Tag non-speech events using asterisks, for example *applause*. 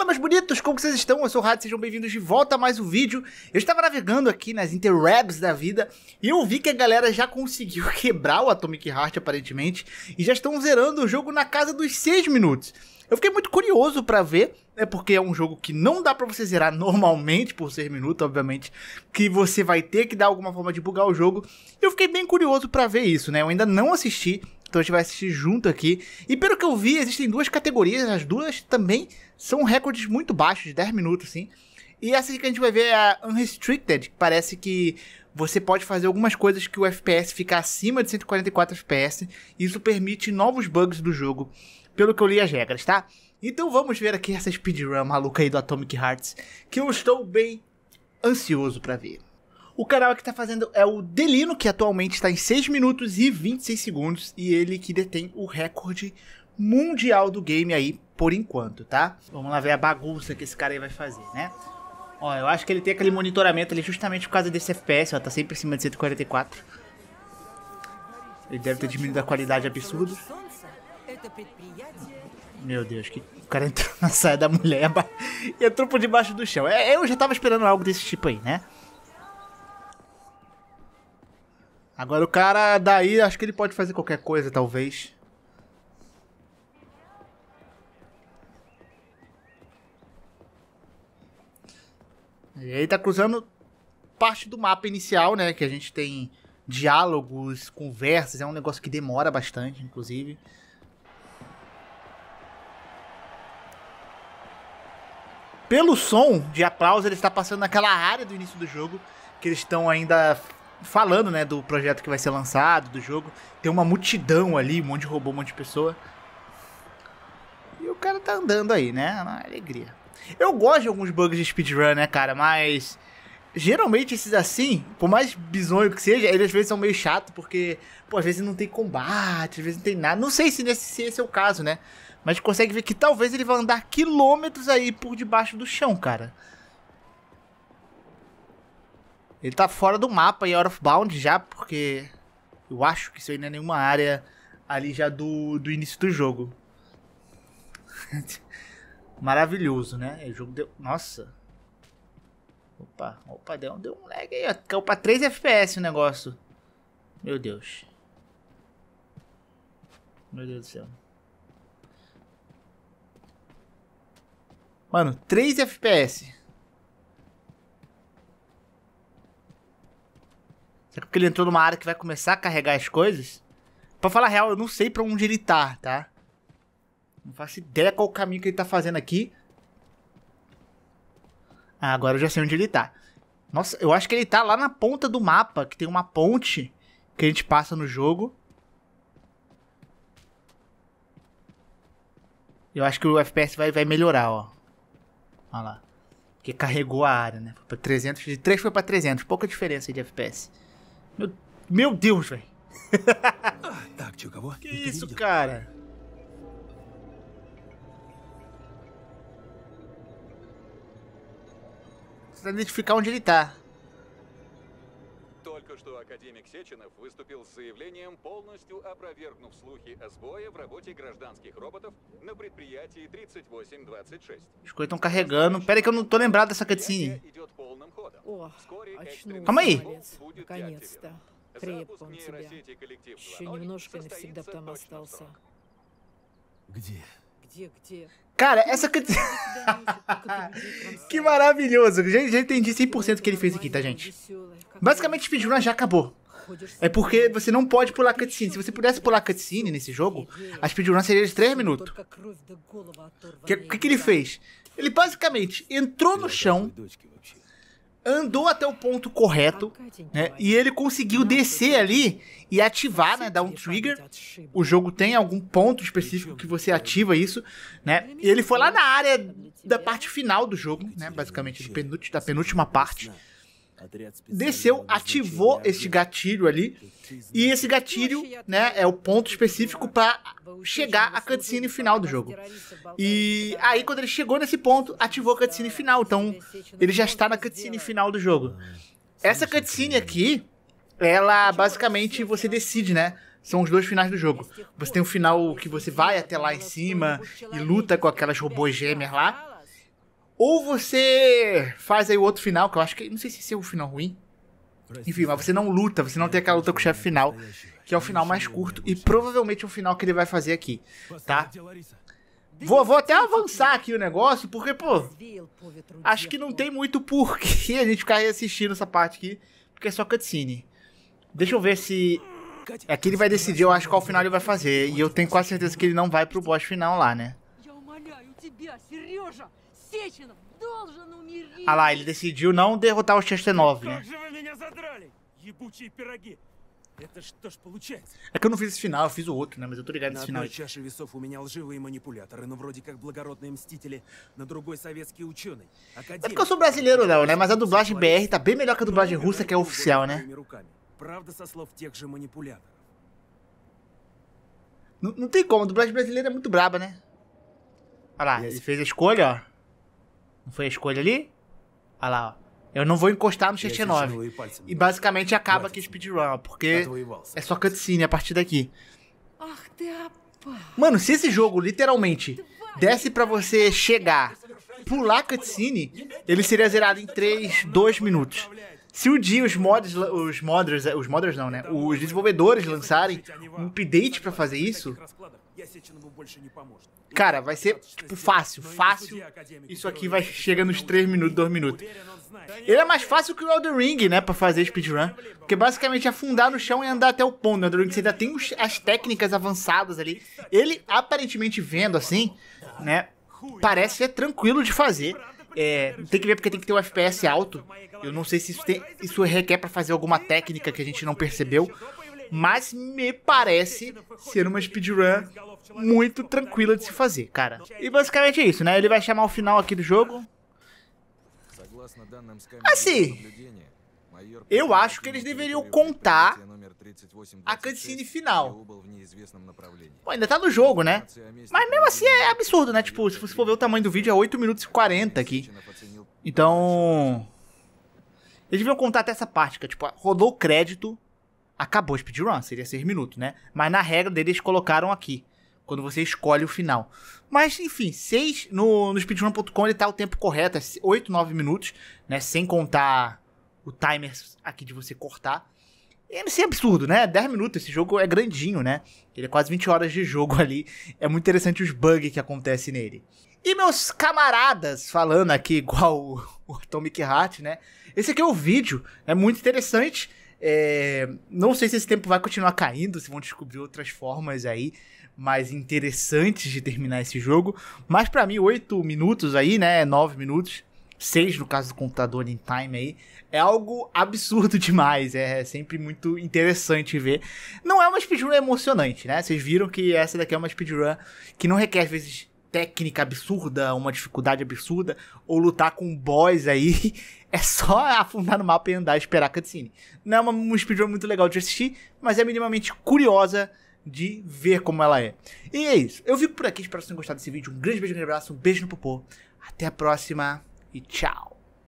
Fala meus bonitos, como vocês estão? Eu sou o Rádio, sejam bem-vindos de volta a mais um vídeo. Eu estava navegando aqui nas interwebs da vida e eu vi que a galera já conseguiu *laughs* quebrar o Atomic Heart aparentemente e já estão zerando o jogo na casa dos 6 minutos. Eu fiquei muito curioso para ver, é né, porque é um jogo que não dá para você zerar *laughs* normalmente por 6 minutos, obviamente, que você vai ter que dar alguma forma de bugar o jogo. Eu fiquei bem curioso para ver isso, né? Eu ainda não assisti então a gente vai assistir junto aqui. E pelo que eu vi, existem duas categorias, as duas também são recordes muito baixos, de 10 minutos, assim. E essa que a gente vai ver é a Unrestricted, que parece que você pode fazer algumas coisas que o FPS fica acima de 144 FPS. Isso permite novos bugs do jogo, pelo que eu li as regras, tá? Então vamos ver aqui essa speedrun maluca aí do Atomic Hearts, que eu estou bem ansioso para ver. O canal é que tá fazendo é o Delino, que atualmente está em 6 minutos e 26 segundos, e ele que detém o recorde mundial do game aí por enquanto, tá? Vamos lá ver a bagunça que esse cara aí vai fazer, né? Ó, eu acho que ele tem aquele monitoramento ali justamente por causa desse FPS, ó, tá sempre em cima de 144. Ele deve ter diminuído a qualidade absurda. Meu Deus, que o cara entrou na saia da mulher *laughs* e entrou por debaixo do chão. É, eu já tava esperando algo desse tipo aí, né? Agora o cara daí, acho que ele pode fazer qualquer coisa, talvez. E aí tá cruzando parte do mapa inicial, né? Que a gente tem diálogos, conversas, é um negócio que demora bastante, inclusive. Pelo som de aplauso, ele está passando naquela área do início do jogo, que eles estão ainda falando, né, do projeto que vai ser lançado, do jogo. Tem uma multidão ali, um monte de robô, um monte de pessoa. E o cara tá andando aí, né? Na é alegria. Eu gosto de alguns bugs de speedrun, né, cara? Mas geralmente esses assim, por mais bizonho que seja, eles às vezes são meio chato porque, pô, às vezes não tem combate, às vezes não tem nada. Não sei se, nesse, se esse é o caso, né? Mas consegue ver que talvez ele vá andar quilômetros aí por debaixo do chão, cara. Ele tá fora do mapa e out of bound já, porque eu acho que isso aí não é nenhuma área ali já do, do início do jogo. *laughs* Maravilhoso, né? O jogo deu. Nossa! Opa, opa, deu, deu um lag aí, ó. Caiu pra 3 FPS o negócio. Meu Deus. Meu Deus do céu. Mano, 3 FPS. porque ele entrou numa área que vai começar a carregar as coisas. Pra falar a real, eu não sei pra onde ele tá, tá? Não faço ideia qual o caminho que ele tá fazendo aqui. Ah, agora eu já sei onde ele tá. Nossa, eu acho que ele tá lá na ponta do mapa, que tem uma ponte que a gente passa no jogo. Eu acho que o FPS vai, vai melhorar, ó. Olha lá. Porque carregou a área, né? Foi pra 300, de 3 foi pra 300. Pouca diferença de FPS. Meu, meu Deus, velho. *laughs* Tá, que isso, cara? Precisa identificar onde ele tá академик Сеченов выступил с заявлением, полностью опровергнув слухи о сбое в работе гражданских роботов на предприятии 3826. As coisas estão carregando. Pera aí que eu não tô lembrado dessa cutscene. О, очнулся, Calma aí. наконец-то. Крепко он тебя. Еще немножко и навсегда там остался. Где? Где, где? Cara, essa cutscene... que maravilhoso. Já, já entendi 100% o que ele fez aqui, tá, gente? Basicamente, speedrun já acabou. É porque você não pode pular cutscene. Se você pudesse pular cutscene nesse jogo, a speedrun seria de 3 minutos. O que, que, que ele fez? Ele basicamente entrou no chão, andou até o ponto correto, né? E ele conseguiu descer ali e ativar, né? Dar um trigger. O jogo tem algum ponto específico que você ativa isso, né? E ele foi lá na área da parte final do jogo, né? Basicamente, da penúltima parte desceu, ativou este gatilho ali. E esse gatilho, né, é o ponto específico para chegar à cutscene final do jogo. E aí, quando ele chegou nesse ponto, ativou a cutscene final. Então, ele já está na cutscene final do jogo. Ah, Essa cutscene aqui, ela basicamente você decide, né? São os dois finais do jogo. Você tem o final que você vai até lá em cima e luta com aquelas robôs gêmeas lá. Ou você faz aí o outro final, que eu acho que. Não sei se é o final ruim. Enfim, mas você não luta, você não tem aquela luta com o chefe final, que é o final mais curto e provavelmente o final que ele vai fazer aqui, tá? Vou, vou até avançar aqui o negócio, porque, pô, acho que não tem muito porquê *laughs* a gente ficar assistindo essa parte aqui, porque é só cutscene. Deixa eu ver se. Aqui é ele vai decidir, eu acho, qual final ele vai fazer, e eu tenho quase certeza que ele não vai pro boss final lá, né? Eu Сеченов должен умереть. lá, ele decidiu não derrotar o Chestenov, né? É que eu não fiz esse final, eu fiz o outro, né? Mas eu tô ligado nesse final. На чаше весов у меня лживые манипуляторы, но вроде как благородные мстители, на другой советский ученый. É porque eu sou brasileiro, Léo, né? Mas a dublagem BR tá bem melhor que a dublagem russa, que é oficial, né? Правда, со слов тех же манипуляторов. Não, não tem como, a dublagem brasileira é muito braba, né? Olha lá, ele fez a escolha, ó. Não foi a escolha ali? Olha lá, ó. Eu não vou encostar no xt E basicamente acaba aqui o speedrun, porque é só cutscene a partir daqui. Mano, se esse jogo literalmente desse para você chegar, pular cutscene, ele seria zerado em 3, 2 minutos. Se o dia os mods, os modders, é, os modders não, né? Os desenvolvedores lançarem um update para fazer isso, Cara, vai ser, tipo, fácil, fácil. Isso aqui vai chega nos 3 minutos, 2 minutos. Ele é mais fácil que o Elden Ring, né, pra fazer speedrun. Porque basicamente é afundar no chão e andar até o ponto. No né, Elden Ring você ainda tem as técnicas avançadas ali. Ele, aparentemente vendo assim, né, parece ser tranquilo de fazer. É, tem que ver porque tem que ter um FPS alto. Eu não sei se isso, tem, isso requer para fazer alguma técnica que a gente não percebeu mas me parece ser uma speedrun muito tranquila de se fazer, cara. E basicamente é isso, né? Ele vai chamar o final aqui do jogo. Assim, eu acho que eles deveriam contar a cutscene final. Pô, ainda tá no jogo, né? Mas mesmo assim é absurdo, né? Tipo, se você for ver o tamanho do vídeo, é 8 minutos e 40 aqui. Então... Eles deviam contar até essa parte, que é, tipo, rodou o crédito, acabou o speedrun, seria 6 minutos, né? Mas na regra deles colocaram aqui, quando você escolhe o final. Mas, enfim, 6 no, no speedrun.com ele tá o tempo correto, é 8, 9 minutos, né? Sem contar o timer aqui de você cortar. E isso é absurdo, né? 10 minutos, esse jogo é grandinho, né? Ele é quase 20 horas de jogo ali. É muito interessante os bugs que acontecem nele. E meus camaradas, falando aqui igual o Atomic Heart, né? Esse aqui é o vídeo, é muito interessante. É, não sei se esse tempo vai continuar caindo, se vão descobrir outras formas aí mais interessantes de terminar esse jogo. Mas para mim, 8 minutos aí, né? 9 minutos, 6 no caso do computador em time aí, é algo absurdo *laughs* demais. É sempre muito interessante ver. Não é uma speedrun emocionante, né? Vocês viram que essa daqui é uma speedrun que não requer, às vezes, técnica absurda, uma dificuldade absurda, ou lutar com um boss aí, *laughs* é só afundar no mapa e andar e esperar a cutscene. Não é uma, speedrun muito legal de assistir, mas é minimamente curiosa de ver como ela é. E é isso. Eu fico por aqui, espero que vocês tenham gostado desse vídeo. Um grande beijo, um grande abraço, um beijo no popô. Até a próxima e tchau!